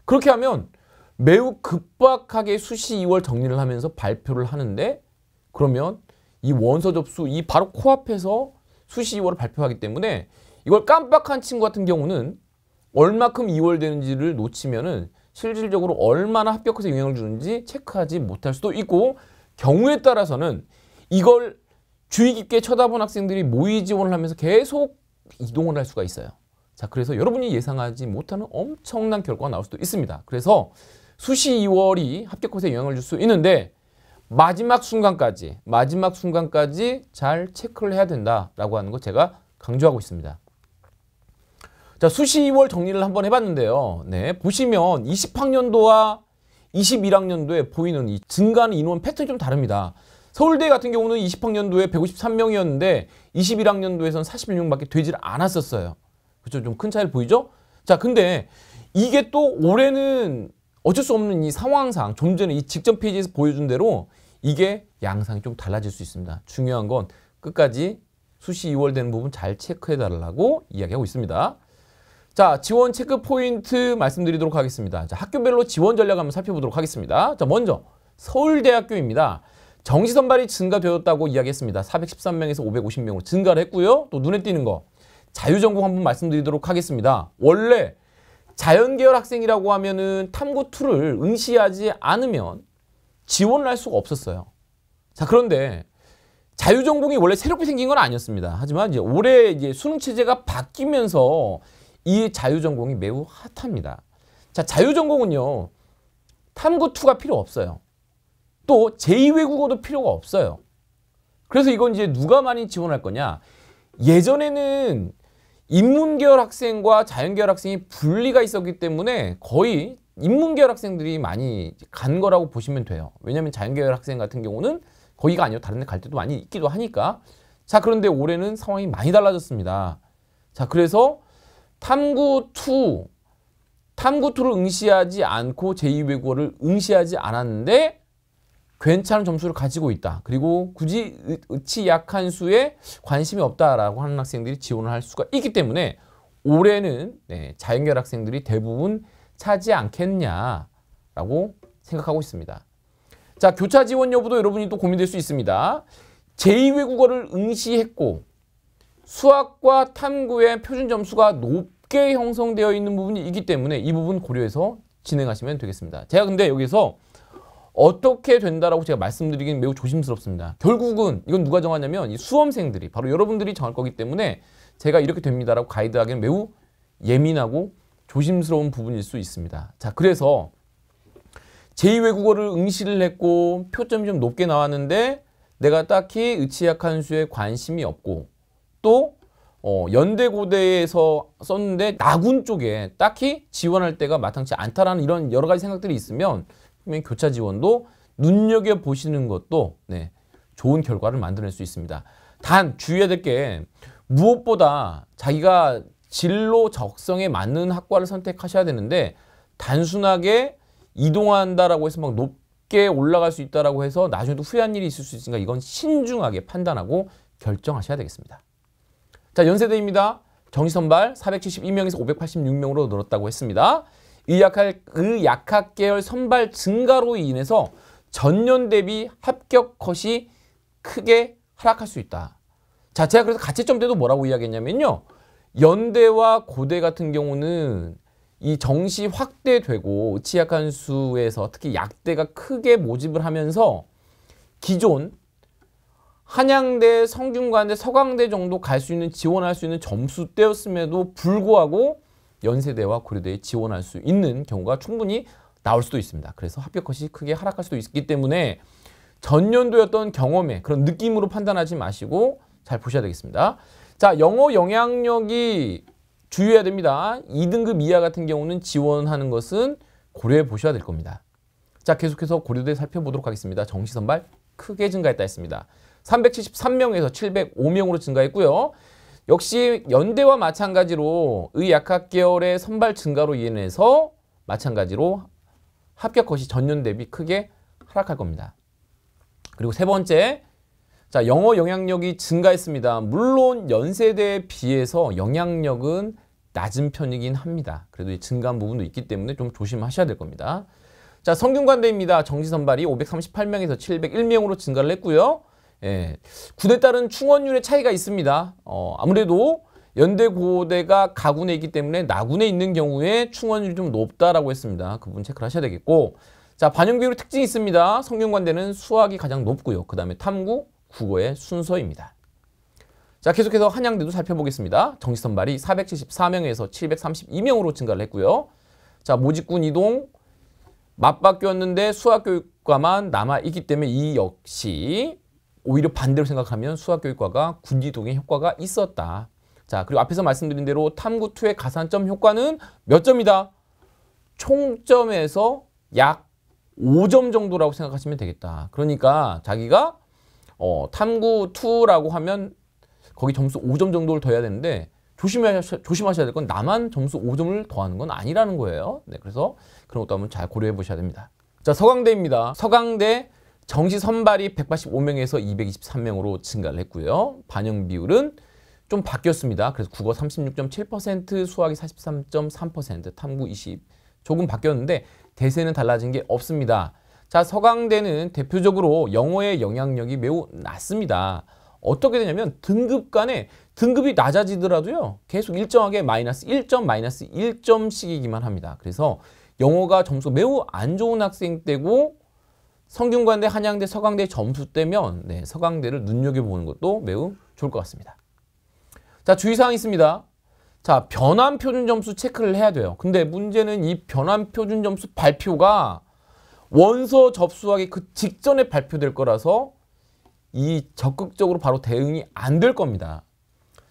S1: 그렇게 하면 매우 급박하게 수시 2월 정리를 하면서 발표를 하는데 그러면 이 원서 접수 이 바로 코앞에서 수시 2월을 발표하기 때문에 이걸 깜빡한 친구 같은 경우는 얼마큼 이월되는지를 놓치면은 실질적으로 얼마나 합격해서 영향을 주는지 체크하지 못할 수도 있고 경우에 따라서는 이걸 주의 깊게 쳐다본 학생들이 모의 지원을 하면서 계속 이동을 할 수가 있어요. 자, 그래서 여러분이 예상하지 못하는 엄청난 결과가 나올 수도 있습니다. 그래서 수시 2월이 합격컷에 영향을 줄 수 있는데 마지막 순간까지, 마지막 순간까지 잘 체크를 해야 된다라고 하는 거 제가 강조하고 있습니다. 자, 수시 2월 정리를 한번 해봤는데요. 네, 보시면 20학년도와 21학년도에 보이는 이 증가하는 인원 패턴이 좀 다릅니다. 서울대 같은 경우는 20학년도에 153명이었는데 21학년도에선 41명밖에 되질 않았었어요. 그렇죠? 좀 큰 차이를 보이죠? 자, 근데 이게 또 올해는 어쩔 수 없는 이 상황상 좀 전에 이 직전 페이지에서 보여준 대로 이게 양상이 좀 달라질 수 있습니다. 중요한 건 끝까지 수시 2월 되는 부분 잘 체크해 달라고 이야기하고 있습니다. 자, 지원 체크 포인트 말씀드리도록 하겠습니다. 자, 학교별로 지원 전략 한번 살펴보도록 하겠습니다. 자, 먼저 서울대학교입니다. 정시 선발이 증가되었다고 이야기했습니다. 413명에서 550명으로 증가를 했고요. 또 눈에 띄는 거 자유전공 한번 말씀드리도록 하겠습니다. 원래 자연계열 학생이라고 하면은 탐구 툴을 응시하지 않으면 지원을 할 수가 없었어요. 자, 그런데 자유전공이 원래 새롭게 생긴 건 아니었습니다. 하지만 이제 올해 이제 수능 체제가 바뀌면서 이 자유전공이 매우 핫합니다. 자, 자유전공은요. 탐구2가 필요 없어요. 또 제2외국어도 필요가 없어요. 그래서 이건 이제 누가 많이 지원할 거냐. 예전에는 인문계열 학생과 자연계열 학생이 분리가 있었기 때문에 거의 인문계열 학생들이 많이 간 거라고 보시면 돼요. 왜냐하면 자연계열 학생 같은 경우는 거기가 아니고 다른 데 갈 때도 많이 있기도 하니까. 자 그런데 올해는 상황이 많이 달라졌습니다. 자 그래서 탐구 2, 탐구 2를 응시하지 않고 제2외국어를 응시하지 않았는데 괜찮은 점수를 가지고 있다. 그리고 굳이 의치 약한 수에 관심이 없다라고 하는 학생들이 지원을 할 수가 있기 때문에 올해는 네, 자연결 학생들이 대부분 차지 않겠냐라고 생각하고 있습니다. 자 교차 지원 여부도 여러분이 또 고민될 수 있습니다. 제2외국어를 응시했고 수학과 탐구의 표준 점수가 높게 형성되어 있는 부분이 있기 때문에 이 부분 고려해서 진행하시면 되겠습니다. 제가 근데 여기서 어떻게 된다라고 제가 말씀드리긴 매우 조심스럽습니다. 결국은 이건 누가 정하냐면 이 수험생들이 바로 여러분들이 정할 거기 때문에 제가 이렇게 됩니다라고 가이드하기는 매우 예민하고 조심스러운 부분일 수 있습니다. 자, 그래서 제2외국어를 응시를 했고 표점이 좀 높게 나왔는데 내가 딱히 의치약한 수에 관심이 없고 또 어, 연대 고대에서 썼는데 나군 쪽에 딱히 지원할 때가 마땅치 않다라는 이런 여러 가지 생각들이 있으면 교차 지원도 눈여겨 보시는 것도 네, 좋은 결과를 만들어낼 수 있습니다. 단 주의해야 될 게 무엇보다 자기가 진로 적성에 맞는 학과를 선택하셔야 되는데 단순하게 이동한다라고 해서 막 높게 올라갈 수 있다라고 해서 나중에도 후회한 일이 있을 수 있으니까 이건 신중하게 판단하고 결정하셔야 되겠습니다. 자, 연세대입니다. 정시선발 472명에서 586명으로 늘었다고 했습니다. 의 그 약학, 의 약학 계열 선발 증가로 인해서 전년 대비 합격 컷이 크게 하락할 수 있다. 자, 제가 그래서 가채점 때도 뭐라고 이야기했냐면요. 연대와 고대 같은 경우는 이 정시 확대되고 취약한 수에서 특히 약대가 크게 모집을 하면서 기존 한양대, 성균관대, 서강대 정도 갈 수 있는 지원할 수 있는 점수대였음에도 불구하고 연세대와 고려대에 지원할 수 있는 경우가 충분히 나올 수도 있습니다. 그래서 합격컷이 크게 하락할 수도 있기 때문에 전년도였던 경험에 그런 느낌으로 판단하지 마시고 잘 보셔야 되겠습니다. 자, 영어 영향력이 주의해야 됩니다. 2등급 이하 같은 경우는 지원하는 것은 고려해 보셔야 될 겁니다. 자, 계속해서 고려대 살펴보도록 하겠습니다. 정시선발 크게 증가했다 했습니다. 373명에서 705명으로 증가했고요. 역시 연대와 마찬가지로 의약학 계열의 선발 증가로 인해서 마찬가지로 합격 것이 전년 대비 크게 하락할 겁니다. 그리고 세 번째, 자 영어 영향력이 증가했습니다. 물론 연세대에 비해서 영향력은 낮은 편이긴 합니다. 그래도 증가한 부분도 있기 때문에 좀 조심하셔야 될 겁니다. 자 성균관대입니다. 정시 선발이 538명에서 701명으로 증가를 했고요. 예, 군에 따른 충원율의 차이가 있습니다. 어, 아무래도 연대 고대가 가군에 있기 때문에 나군에 있는 경우에 충원율이 좀 높다라고 했습니다. 그 부분 체크를 하셔야 되겠고 자 반영비율 특징이 있습니다. 성균관대는 수학이 가장 높고요. 그 다음에 탐구, 국어의 순서입니다. 자 계속해서 한양대도 살펴보겠습니다. 정시 선발이 474명에서 732명으로 증가를 했고요. 자 모집군 이동 맞바뀌었는데 수학교육과만 남아있기 때문에 이 역시 오히려 반대로 생각하면 수학교육과가 군지동의 효과가 있었다. 자 그리고 앞에서 말씀드린 대로 탐구2의 가산점 효과는 몇 점이다? 총점에서 약 5점 정도라고 생각하시면 되겠다. 그러니까 자기가 어, 탐구2라고 하면 거기 점수 5점 정도를 더해야 되는데 조심하셔, 조심하셔야 될 건 나만 점수 5점을 더하는 건 아니라는 거예요. 네, 그래서 그런 것도 한번 잘 고려해 보셔야 됩니다. 자, 서강대입니다. 서강대 정시 선발이 185명에서 223명으로 증가를 했고요. 반영 비율은 좀 바뀌었습니다. 그래서 국어 36.7%, 수학이 43.3%, 탐구 20 조금 바뀌었는데 대세는 달라진 게 없습니다. 자, 서강대는 대표적으로 영어의 영향력이 매우 낮습니다. 어떻게 되냐면 등급 간에 등급이 낮아지더라도요. 계속 일정하게 마이너스 1점, 마이너스 1점씩이기만 합니다. 그래서 영어가 점수 매우 안 좋은 학생 때고 성균관대, 한양대, 서강대 점수 떼면 네, 서강대를 눈여겨보는 것도 매우 좋을 것 같습니다. 자, 주의사항 있습니다. 자, 변환 표준 점수 체크를 해야 돼요. 근데 문제는 이 변환 표준 점수 발표가 원서 접수하기 그 직전에 발표될 거라서 이 적극적으로 바로 대응이 안 될 겁니다.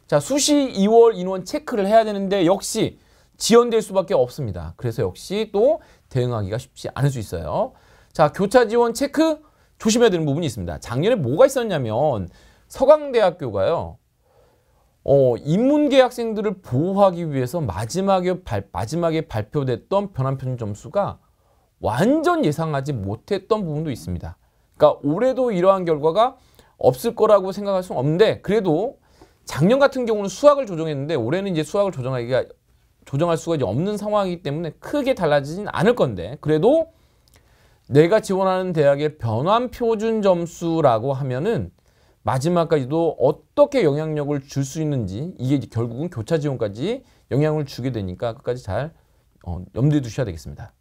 S1: 자, 수시 2월 인원 체크를 해야 되는데 역시 지연될 수밖에 없습니다. 그래서 역시 또 대응하기가 쉽지 않을 수 있어요. 자, 교차 지원 체크 조심해야 되는 부분이 있습니다. 작년에 뭐가 있었냐면 서강대학교가요. 어, 인문계 학생들을 보호하기 위해서 마지막에, 발, 마지막에 발표됐던 변환편 점수가 완전 예상하지 못했던 부분도 있습니다. 그러니까 올해도 이러한 결과가 없을 거라고 생각할 수는 없는데 그래도 작년 같은 경우는 수학을 조정했는데 올해는 이제 수학을 조정하기가 조정할 수가 이제 없는 상황이기 때문에 크게 달라지진 않을 건데 그래도 내가 지원하는 대학의 변환 표준 점수라고 하면은 마지막까지도 어떻게 영향력을 줄 수 있는지 이게 결국은 교차 지원까지 영향을 주게 되니까 끝까지 잘 어, 염두에 두셔야 되겠습니다.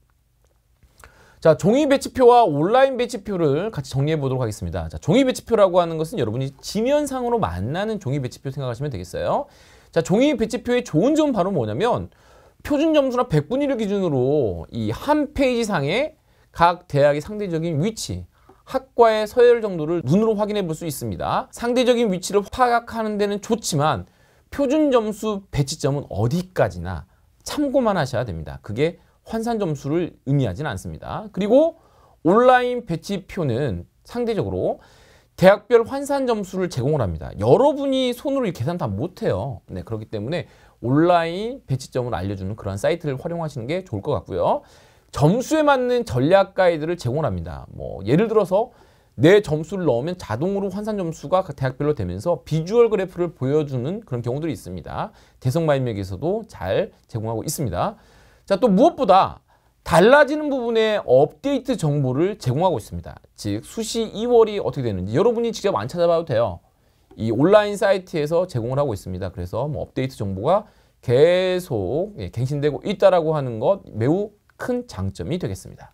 S1: 자, 종이 배치표와 온라인 배치표를 같이 정리해 보도록 하겠습니다. 자, 종이 배치표라고 하는 것은 여러분이 지면상으로 만나는 종이 배치표 생각하시면 되겠어요. 자, 종이 배치표의 좋은 점은 바로 뭐냐면 표준 점수나 백분위를 기준으로 이 한 페이지 상에 각 대학의 상대적인 위치, 학과의 서열 정도를 눈으로 확인해 볼 수 있습니다. 상대적인 위치를 파악하는 데는 좋지만 표준 점수 배치점은 어디까지나 참고만 하셔야 됩니다. 그게 환산 점수를 의미하지는 않습니다. 그리고 온라인 배치표는 상대적으로 대학별 환산 점수를 제공을 합니다. 여러분이 손으로 계산 다 못해요. 네, 그렇기 때문에 온라인 배치점을 알려주는 그런 사이트를 활용하시는 게 좋을 것 같고요. 점수에 맞는 전략 가이드를 제공합니다. 뭐 예를 들어서 내 점수를 넣으면 자동으로 환산 점수가 그 대학별로 되면서 비주얼 그래프를 보여주는 그런 경우들이 있습니다. 대성마인맥에서도 잘 제공하고 있습니다. 자, 또 무엇보다 달라지는 부분에 업데이트 정보를 제공하고 있습니다. 즉 수시 2월이 어떻게 되는지 여러분이 직접 안 찾아봐도 돼요. 이 온라인 사이트에서 제공을 하고 있습니다. 그래서 뭐 업데이트 정보가 계속 예, 갱신되고 있다라고 하는 것 매우 큰 장점이 되겠습니다.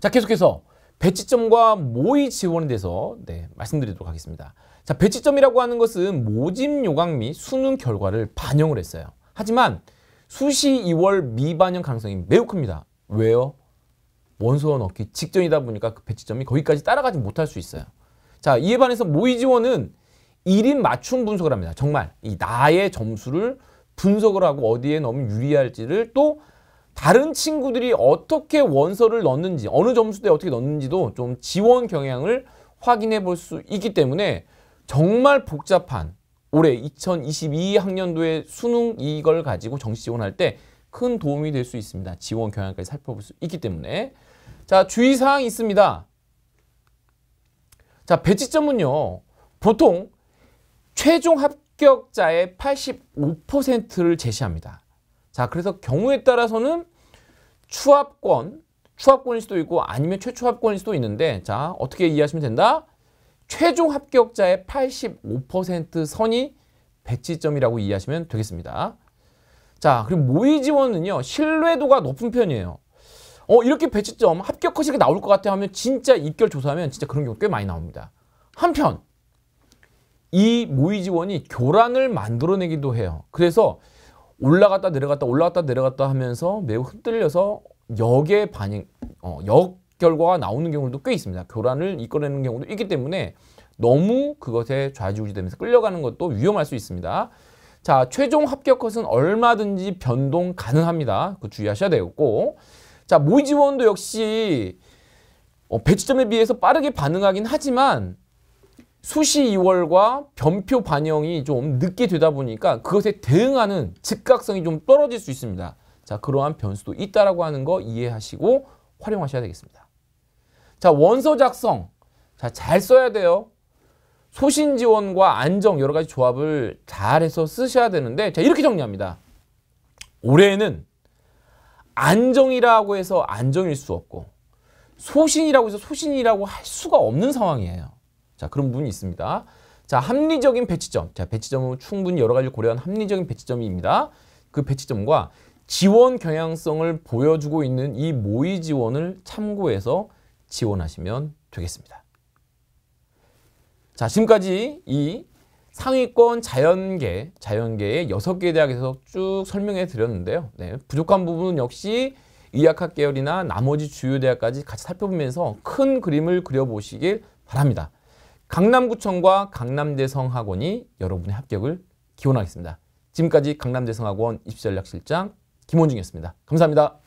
S1: 자, 계속해서 배치점과 모의 지원에 대해서 네, 말씀드리도록 하겠습니다. 자, 배치점이라고 하는 것은 모집 요강 및 수능 결과를 반영을 했어요. 하지만 수시 2월 미반영 가능성이 매우 큽니다. 왜요? 원서원 얻기 직전이다 보니까 그 배치점이 거기까지 따라가지 못할 수 있어요. 자, 이에 반해서 모의 지원은 1인 맞춤 분석을 합니다. 정말 이 나의 점수를 분석을 하고 어디에 넣으면 유리할지를 또 다른 친구들이 어떻게 원서를 넣는지 어느 점수대에 어떻게 넣는지도 좀 지원 경향을 확인해 볼 수 있기 때문에 정말 복잡한 올해 2022학년도의 수능 이걸 가지고 정시 지원할 때 큰 도움이 될 수 있습니다. 지원 경향까지 살펴볼 수 있기 때문에 자 주의사항이 있습니다. 자 배치점은요. 보통 최종 합격자의 85%를 제시합니다. 자, 그래서 경우에 따라서는 추합권, 추합권일 수도 있고 아니면 최초합권일 수도 있는데 자, 어떻게 이해하시면 된다? 최종 합격자의 85% 선이 배치점이라고 이해하시면 되겠습니다. 자, 그리고 모의 지원은요. 신뢰도가 높은 편이에요. 어, 이렇게 배치점 합격 하시게 나올 것 같아 하면 진짜 입결 조사하면 진짜 그런 경우 꽤 많이 나옵니다. 한편 이 모의 지원이 교란을 만들어내기도 해요. 그래서 올라갔다 내려갔다 올라갔다 내려갔다 하면서 매우 흔들려서 역의 반응, 어, 역 결과가 나오는 경우도 꽤 있습니다. 교란을 이끌어내는 경우도 있기 때문에 너무 그것에 좌지우지되면서 끌려가는 것도 위험할 수 있습니다. 자, 최종 합격 컷은 얼마든지 변동 가능합니다. 그 주의하셔야 되겠고. 자, 모의 지원도 역시 어, 배치점에 비해서 빠르게 반응하긴 하지만 수시 2월과 변표 반영이 좀 늦게 되다 보니까 그것에 대응하는 즉각성이 좀 떨어질 수 있습니다. 자, 그러한 변수도 있다라고 하는 거 이해하시고 활용하셔야 되겠습니다. 자, 원서 작성. 자, 잘 써야 돼요. 소신 지원과 안정 여러 가지 조합을 잘해서 쓰셔야 되는데 자, 이렇게 정리합니다. 올해는 안정이라고 해서 안정일 수 없고 소신이라고 해서 소신이라고 할 수가 없는 상황이에요. 자, 그런 부분이 있습니다. 자, 합리적인 배치점. 자, 배치점은 충분히 여러 가지 고려한 합리적인 배치점입니다. 그 배치점과 지원 경향성을 보여주고 있는 이 모의 지원을 참고해서 지원하시면 되겠습니다. 자, 지금까지 이 상위권 자연계, 자연계의 여섯 개 대학에서 쭉 설명해 드렸는데요. 네, 부족한 부분은 역시 의학학 계열이나 나머지 주요 대학까지 같이 살펴보면서 큰 그림을 그려보시길 바랍니다. 강남구청과 강남대성학원이 여러분의 합격을 기원하겠습니다. 지금까지 강남대성학원 입시전략실장 김원중이었습니다. 감사합니다.